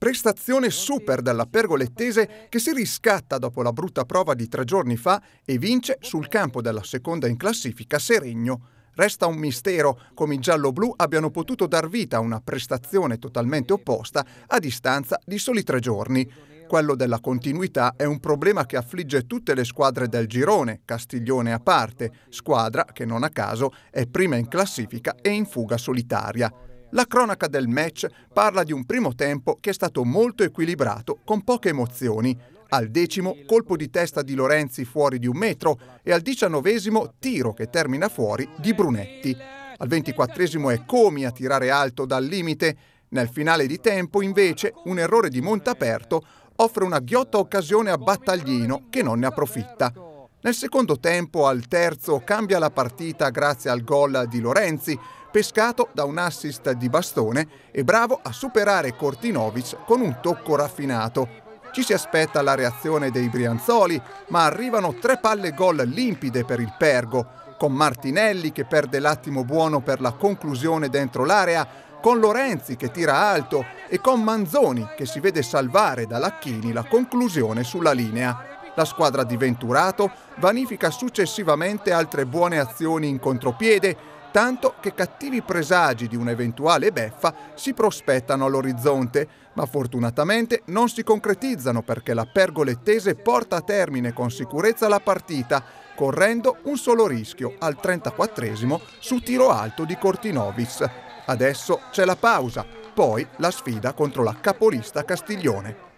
Prestazione super della pergolettese che si riscatta dopo la brutta prova di tre giorni fa e vince sul campo della seconda in classifica Seregno. Resta un mistero come i gialloblu abbiano potuto dar vita a una prestazione totalmente opposta a distanza di soli tre giorni. Quello della continuità è un problema che affligge tutte le squadre del girone, Castiglione a parte, squadra che non a caso è prima in classifica e in fuga solitaria. La cronaca del match parla di un primo tempo che è stato molto equilibrato, con poche emozioni. Al decimo colpo di testa di Lorenzi fuori di un metro e al diciannovesimo tiro che termina fuori di Brunetti. Al ventiquattresimo è Comi a tirare alto dal limite. Nel finale di tempo invece un errore di Montaperto offre una ghiotta occasione a Battaglino che non ne approfitta. Nel secondo tempo, al terzo, cambia la partita grazie al gol di Lorenzi, pescato da un assist di Bastone e bravo a superare Cortinovic con un tocco raffinato. Ci si aspetta la reazione dei Brianzoli, ma arrivano tre palle gol limpide per il Pergo, con Martinelli che perde l'attimo buono per la conclusione dentro l'area, con Lorenzi che tira alto e con Manzoni che si vede salvare da Lacchini la conclusione sulla linea. La squadra di Venturato vanifica successivamente altre buone azioni in contropiede, tanto che cattivi presagi di un'eventuale beffa si prospettano all'orizzonte, ma fortunatamente non si concretizzano perché la pergolettese porta a termine con sicurezza la partita, correndo un solo rischio al 34 esimo su tiro alto di Cortinovis. Adesso c'è la pausa, poi la sfida contro la capolista Castiglione.